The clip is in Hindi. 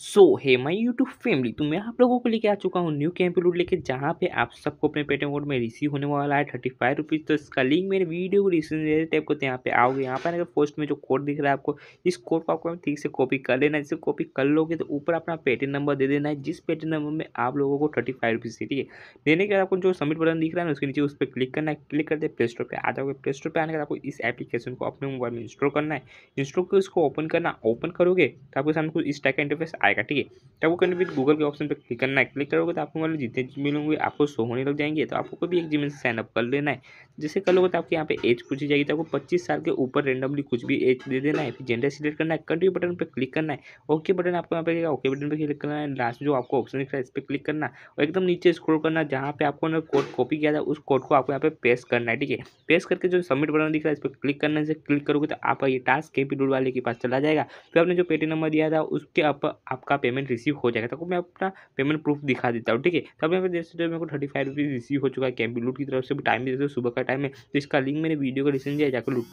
so hey my YouTube family तो मैं आप लोगों को लेके आ चुका हूँ न्यू कैंपी रोड लेके जहाँ पे आप सबको अपने पेटीएम कोड में रिसीव होने वाला है थर्टी फाइव रुपीज़ तो इसका लिंक मेरे वीडियो को रिसीव टाइप को यहाँ पे आओगे यहाँ पर अगर पोस्ट में जो कोड दिख रहा है आपको इस कोड को आपको ठीक से कॉपी कर लेना है कॉपी कर लोगे तो ऊपर अपना पेटीएम नंबर दे देना है जिस पेटीएम नंबर में आप लोगों को थर्टी फाइव रुपीज़ ठीक है देने के बाद आपको जो सबमिट बटन दिख रहा है ना उसके नीचे उस पर क्लिक करना है क्लिक करते प्ले स्टोर पर आ जाओगे प्ले स्टोर पर आने के आपको इस एप्लीकेशन को अपने मोबाइल में इंस्टॉल करना है इंस्टॉल कर उसको ओपन करना ओपन करोगे तो आपके सामने कुछ इस टाइप का इंटरफेस आएगा ठीक है तो आपको कहीं भी गूगल के ऑप्शन पर क्लिक करना है क्लिक करोगे तो आपको मतलब जितने जीमेल होंगे आपको सो होने लग जाएंगे तो आपको भी एक जीमेल से साइनअप कर लेना है जैसे कर लोगे तो आपके यहाँ पे एज पूछी जाएगी तो आपको पच्चीस साल के ऊपर रेंडमली कुछ भी एज दे देना है फिर जेंडर सिलेक्ट करना है कंट्री बटन पर क्लिक करना है ओके बटन आपको यहाँ पे ओके बटन पर क्लिक करना है लास्ट जो आपको ऑप्शन दिख रहा है इस पर क्लिक करना और एकदम नीचे स्क्रोल करना जहाँ पे आपको ना कोड कॉपी किया था उस कोड को आपको यहाँ पे पेस्ट करना है ठीक है पेस्ट करके जो सबमिट बटन दिख रहा है इस पर क्लिक करने से क्लिक करोगे तो आपका ये टास्क के पी वाले के पास चला जाएगा फिर आपने जो पेटी नंबर दिया था उसके आप आपका पेमेंट रिसीव हो जाएगा तो मैं अपना पेमेंट प्रूफ दिखा देता हूँ ठीक है तब यहाँ पर देख सकते हो मेरे को थर्टी फाइव रुपीज़ रिसीव हो चुका है कैम्पी लूट की तरफ से भी टाइम भी देते सुबह का टाइम है तो इसका लिंक मैंने वीडियो का डिस्क्रिप्शन दिया जाकर लूट